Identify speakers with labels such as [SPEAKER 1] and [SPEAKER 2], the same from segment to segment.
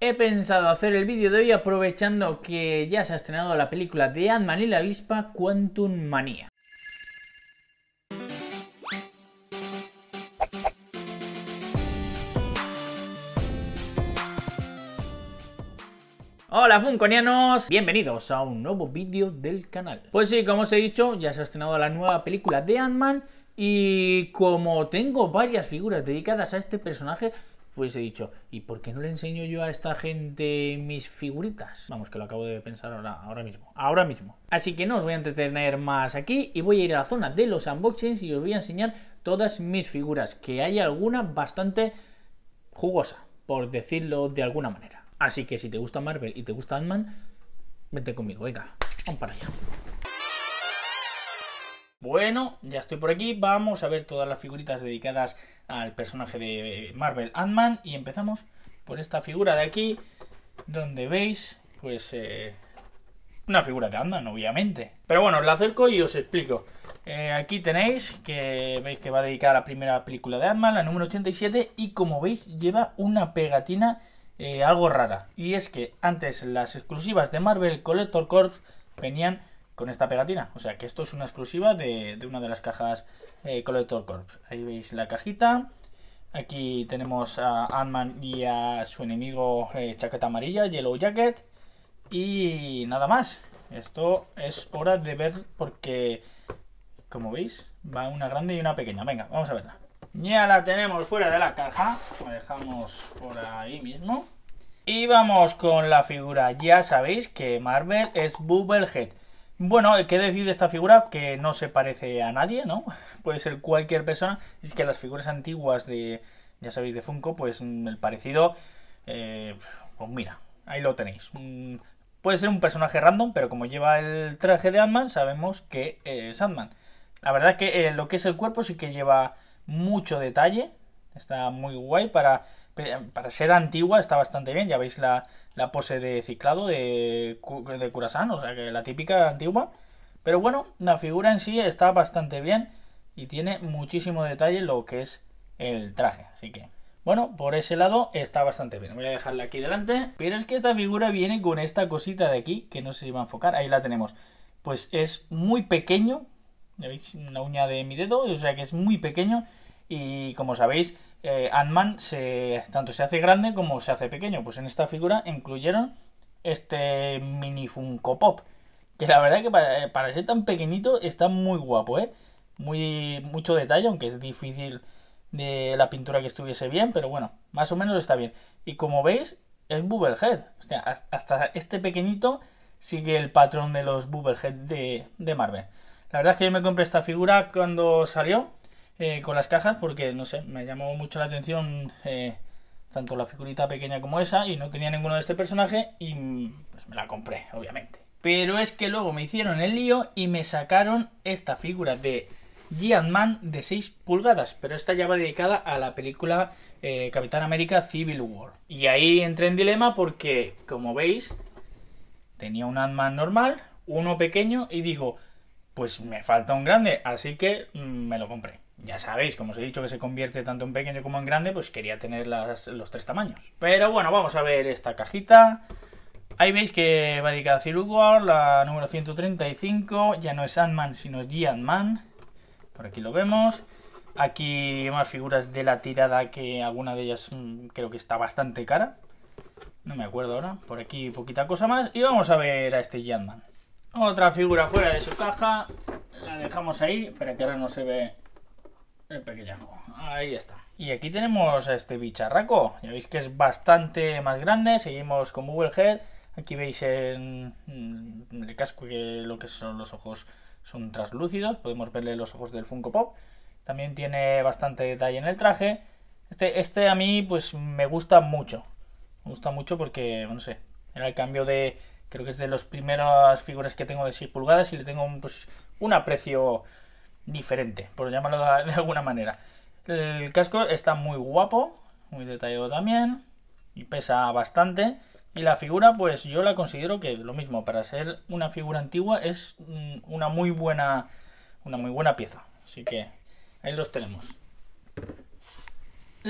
[SPEAKER 1] He pensado hacer el vídeo de hoy aprovechando que ya se ha estrenado la película de Ant-Man y la avispa Quantum Manía. Hola Funconianos, bienvenidos a un nuevo vídeo del canal. Pues sí, como os he dicho, ya se ha estrenado la nueva película de Ant-Man y como tengo varias figuras dedicadas a este personaje, pues he dicho, ¿y por qué no le enseño yo a esta gente mis figuritas? Vamos, que lo acabo de pensar ahora, ahora mismo, ahora mismo. Así que no os voy a entretener más aquí y voy a ir a la zona de los unboxings y os voy a enseñar todas mis figuras, que hay alguna bastante jugosa, por decirlo de alguna manera. Así que si te gusta Marvel y te gusta Ant-Man, conmigo, venga, vamos para allá. Bueno, ya estoy por aquí, vamos a ver todas las figuritas dedicadas al personaje de Marvel Ant-Man y empezamos por esta figura de aquí, donde veis, pues, eh, una figura de Ant-Man, obviamente. Pero bueno, os la acerco y os explico. Eh, aquí tenéis, que veis que va dedicada a la primera película de Ant-Man, la número 87, y como veis lleva una pegatina eh, algo rara. Y es que antes las exclusivas de Marvel Collector Corps venían con esta pegatina. O sea que esto es una exclusiva de, una de las cajas eh, Collector Corps. Ahí veis la cajita. Aquí tenemos a Ant-Man y a su enemigo eh, chaqueta amarilla, Yellow Jacket. Y nada más. Esto es hora de ver porque, como veis, va una grande y una pequeña. Venga, vamos a verla. Ya la tenemos fuera de la caja. La dejamos por ahí mismo. Y vamos con la figura. Ya sabéis que Marvel es Bubblehead. Bueno, ¿qué decir de esta figura? Que no se parece a nadie, ¿no? Puede ser cualquier persona. Es que las figuras antiguas de, ya sabéis, de Funko, pues el parecido, eh, pues mira, ahí lo tenéis. Puede ser un personaje random, pero como lleva el traje de Ant-Man, sabemos que eh, es Ant-Man. La verdad que eh, lo que es el cuerpo sí que lleva mucho detalle. Está muy guay para, para ser antigua, está bastante bien. Ya veis la, la pose de ciclado de, de o sea que la típica antigua. Pero bueno, la figura en sí está bastante bien y tiene muchísimo detalle lo que es el traje. Así que, bueno, por ese lado está bastante bien. Voy a dejarla aquí delante. Pero es que esta figura viene con esta cosita de aquí, que no se iba a enfocar. Ahí la tenemos. Pues es muy pequeño. ¿Veis? Una uña de mi dedo, o sea que es muy pequeño. Y como sabéis, eh, Ant-Man se, tanto se hace grande como se hace pequeño. Pues en esta figura incluyeron este mini Funko Pop. Que la verdad que eh, para, ser tan pequeñito está muy guapo, ¿eh? Muy, mucho detalle, aunque es difícil de la pintura que estuviese bien, pero bueno, más o menos está bien. Y como veis, es Bubblehead. hasta este pequeñito sigue el patrón de los Bubblehead de, de Marvel. La verdad es que yo me compré esta figura cuando salió, eh, con las cajas porque, no sé, me llamó mucho la atención eh, tanto la figurita pequeña como esa y no tenía ninguno de este personaje y pues me la compré, obviamente. Pero es que luego me hicieron el lío y me sacaron esta figura de Giant Man de 6 pulgadas, pero esta ya va dedicada a la película eh, Capitán América Civil War. Y ahí entré en dilema porque, como veis, tenía un Ant-Man normal, uno pequeño y digo, pues me falta un grande, así que mm, me lo compré ya sabéis, como os he dicho que se convierte tanto en pequeño como en grande, pues quería tener los tres tamaños. Pero bueno, vamos a ver esta cajita. Ahí veis que va dedicada a War, la número 135. Ya no es Ant-Man, sino es man Por aquí lo vemos. Aquí más figuras de la tirada que alguna de ellas mm, creo que está bastante cara. No me acuerdo ahora. Por aquí poquita cosa más. Y vamos a ver a este giant man Otra figura fuera de su caja. La dejamos ahí. Para que ahora no se ve el pequeñajo. Ahí está. Y aquí tenemos a este bicharraco. Ya veis que es bastante más grande. Seguimos con Google Head. Aquí veis en, el casco que lo que son los ojos son translúcidos. Podemos verle los ojos del Funko Pop. También tiene bastante detalle en el traje. Este, este a mí pues me gusta mucho. Me gusta mucho porque, no sé, era el cambio de... Creo que es de las primeras figuras que tengo de 6 pulgadas y le tengo un, pues, un aprecio diferente, por llamarlo de alguna manera. El casco está muy guapo, muy detallado también, y pesa bastante. Y la figura, pues yo la considero que lo mismo, para ser una figura antigua es mm, una muy buena, una muy buena pieza. Así que ahí los tenemos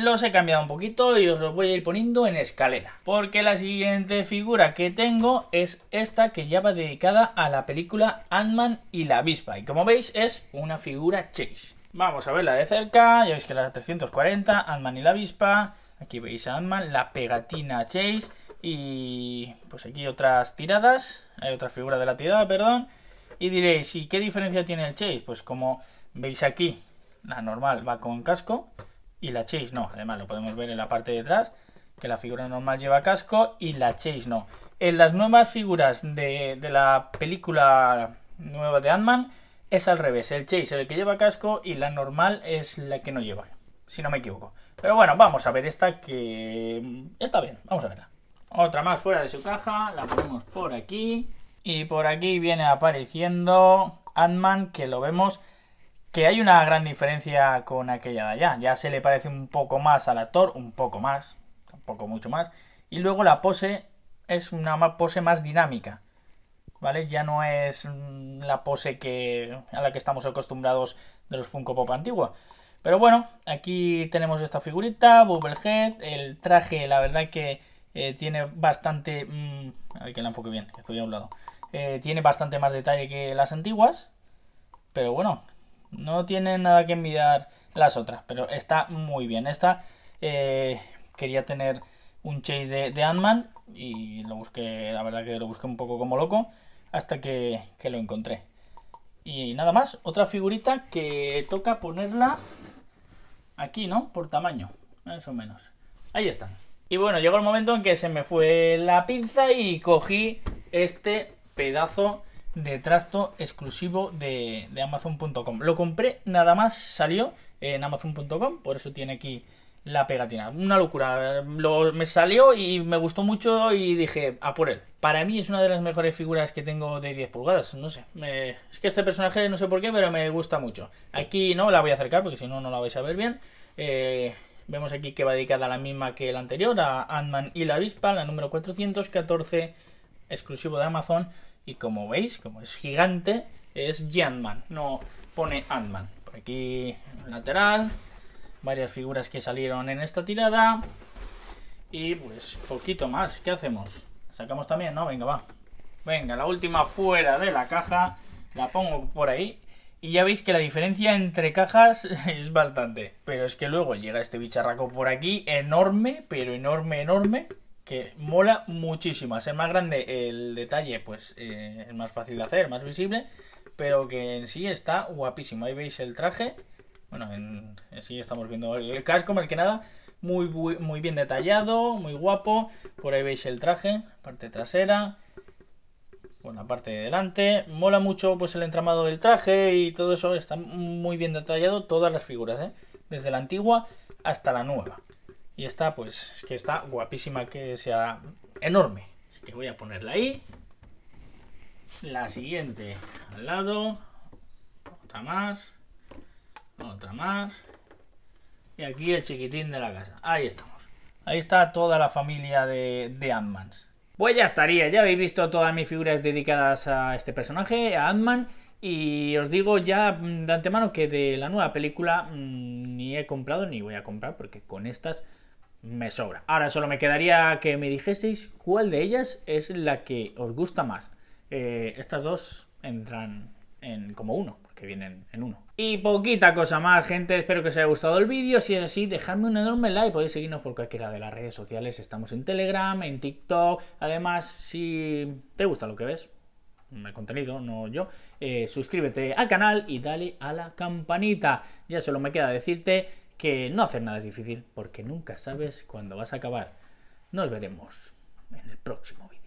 [SPEAKER 1] los he cambiado un poquito y os los voy a ir poniendo en escalera. Porque la siguiente figura que tengo es esta que ya va dedicada a la película Ant-Man y la avispa. Y como veis es una figura Chase. Vamos a verla de cerca, ya veis que la 340, Ant-Man y la avispa. Aquí veis a Ant-Man, la pegatina Chase y pues aquí otras tiradas, hay otra figura de la tirada, perdón. Y diréis, ¿y qué diferencia tiene el Chase? Pues como veis aquí, la normal va con casco, y la Chase no. Además, lo podemos ver en la parte de atrás, que la figura normal lleva casco y la Chase no. En las nuevas figuras de, la película nueva de Ant-Man es al revés. El Chase es el que lleva casco y la normal es la que no lleva, si no me equivoco. Pero bueno, vamos a ver esta que está bien, vamos a verla. Otra más fuera de su caja, la ponemos por aquí. Y por aquí viene apareciendo Ant-Man, que lo vemos que hay una gran diferencia con aquella de allá. Ya se le parece un poco más al actor, un poco más, Un poco mucho más. Y luego la pose es una pose más dinámica. ¿Vale? Ya no es mm, la pose que, a la que estamos acostumbrados de los Funko Pop antiguos. Pero bueno, aquí tenemos esta figurita, Bubblehead, el traje, la verdad que eh, tiene bastante... Mm, a ver que la enfoque bien, que estoy a un lado. Eh, tiene bastante más detalle que las antiguas. Pero bueno, no tiene nada que envidiar las otras, pero está muy bien. Esta eh, quería tener un chase de, de Ant-Man y lo busqué, la verdad que lo busqué un poco como loco hasta que, que lo encontré. Y nada más, otra figurita que toca ponerla aquí, ¿no? Por tamaño, más o menos. Ahí están. Y bueno, llegó el momento en que se me fue la pinza y cogí este pedazo de trasto exclusivo de, Amazon.com. Lo compré, nada más salió en Amazon.com, por eso tiene aquí la pegatina. Una locura. Lo, me salió y me gustó mucho y dije, a por él. Para mí es una de las mejores figuras que tengo de 10 pulgadas. No sé. es que este personaje no sé por qué, pero me gusta mucho. Aquí no la voy a acercar porque si no, no la vais a ver bien. Eh, vemos aquí que va dedicada a la misma que la anterior, a Ant-Man y la avispa, la número 414, exclusivo de Amazon. Y como veis, como es gigante, es Man, no pone Antman. Por aquí, lateral, varias figuras que salieron en esta tirada. Y pues poquito más, ¿qué hacemos? ¿Sacamos también? No, venga, va. Venga, la última fuera de la caja, la pongo por ahí. Y ya veis que la diferencia entre cajas es bastante. Pero es que luego llega este bicharraco por aquí, enorme, pero enorme, enorme que mola muchísimo. A ser más grande el detalle, pues eh, es más fácil de hacer, más visible, pero que en sí está guapísimo. Ahí veis el traje. Bueno, en, sí estamos viendo el casco más que nada. Muy, muy, bien detallado, muy guapo. Por ahí veis el traje, parte trasera bueno, la parte de delante. Mola mucho pues el entramado del traje y todo eso. Está muy bien detallado todas las figuras, ¿eh? desde la antigua hasta la nueva. Y esta, pues, es que está guapísima, que sea enorme. Así que voy a ponerla ahí. La siguiente al lado. Otra más. Otra más. Y aquí el chiquitín de la casa. Ahí estamos. Ahí está toda la familia de, de ant Pues ya estaría, ya habéis visto todas mis figuras dedicadas a este personaje, a ant Y os digo ya mm, de antemano que de la nueva película mm, ni he comprado ni voy a comprar porque con estas me sobra. Ahora solo me quedaría que me dijeseis cuál de ellas es la que os gusta más. Eh, estas dos entran en como uno, porque vienen en uno. Y poquita cosa más, gente. Espero que os haya gustado el vídeo. Si es así, dejadme un enorme like. Podéis seguirnos por cualquiera de las redes sociales. Estamos en Telegram, en TikTok. Además, si te gusta lo que ves, el contenido, no yo, eh, suscríbete al canal y dale a la campanita. Ya solo me queda decirte que no hacer nada es difícil porque nunca sabes cuándo vas a acabar. Nos veremos en el próximo vídeo.